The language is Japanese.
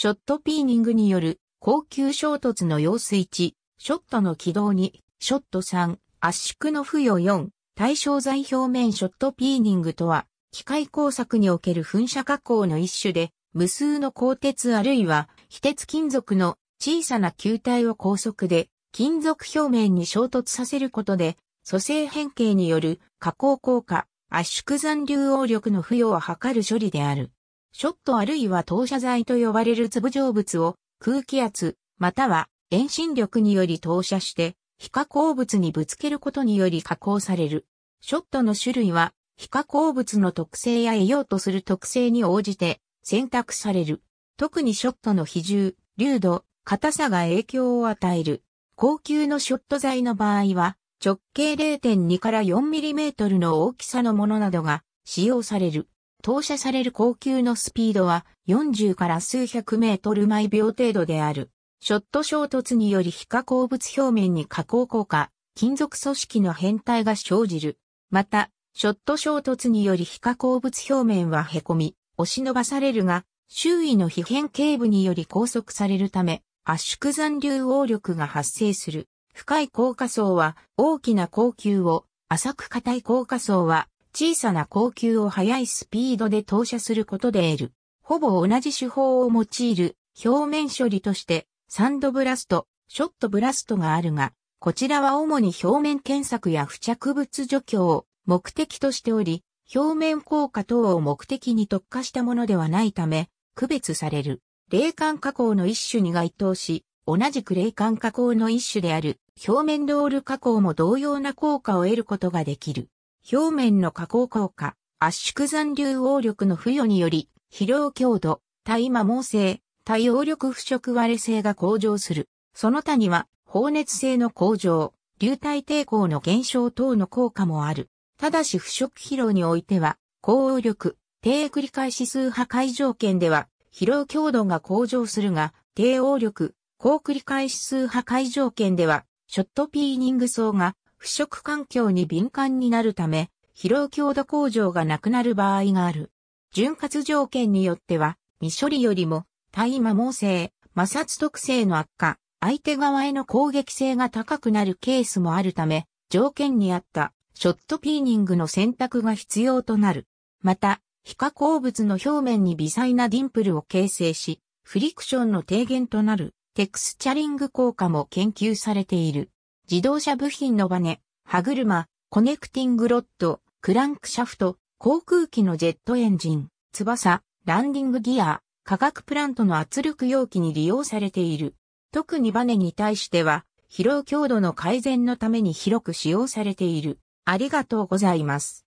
ショットピーニングによる高級衝突の様子1、ショットの軌道に、ショット3、圧縮の付与4、対象材表面ショットピーニングとは、機械工作における噴射加工の一種で、無数の鋼鉄あるいは非鉄金属の小さな球体を高速で金属表面に衝突させることで、組成変形による加工効果、圧縮残留応力の付与を図る処理である。ショットあるいは投射剤と呼ばれる粒状物を空気圧、または遠心力により投射して、非加工物にぶつけることにより加工される。ショットの種類は、非加工物の特性や得ようとする特性に応じて選択される。特にショットの比重、粒度、硬さが影響を与える。高級のショット材の場合は、直径0.2から 4mm の大きさのものなどが使用される。投射される高級のスピードは40から数百メートル毎秒程度である。ショット衝突により非化工物表面に加工効果、金属組織の変態が生じる。また、ショット衝突により非化工物表面は凹み、押し伸ばされるが、周囲の皮変形部により拘束されるため、圧縮残留応力が発生する。深い硬化層は大きな硬球を、浅く硬い硬化層は小さな高級を速いスピードで投射することで得る。ほぼ同じ手法を用いる表面処理としてサンドブラスト、ショットブラストがあるが、こちらは主に表面検索や付着物除去を目的としており、表面効果等を目的に特化したものではないため、区別される。霊感加工の一種に該当し、同じく霊感加工の一種である表面ロール加工も同様な効果を得ることができる。表面の加工効果、圧縮残留応力の付与により、疲労強度、対摩耗性、対応力腐食割れ性が向上する。その他には、放熱性の向上、流体抵抗の減少等の効果もある。ただし腐食疲労においては、高応力、低繰り返し数破壊条件では、疲労強度が向上するが、低応力、高繰り返し数破壊条件では、ショットピーニング層が腐食環境に敏感になるため、疲労強度工場がなくなる場合がある。潤滑条件によっては、未処理よりも、対摩耗性、摩擦特性の悪化、相手側への攻撃性が高くなるケースもあるため、条件に合ったショットピーニングの選択が必要となる。また、非加工物の表面に微細なディンプルを形成し、フリクションの低減となるテクスチャリング効果も研究されている。自動車部品のバネ、歯車、コネクティングロッド、クランクシャフト、航空機のジェットエンジン、翼、ランディングギア、化学プラントの圧力容器に利用されている。特にバネに対しては、疲労強度の改善のために広く使用されている。ありがとうございます。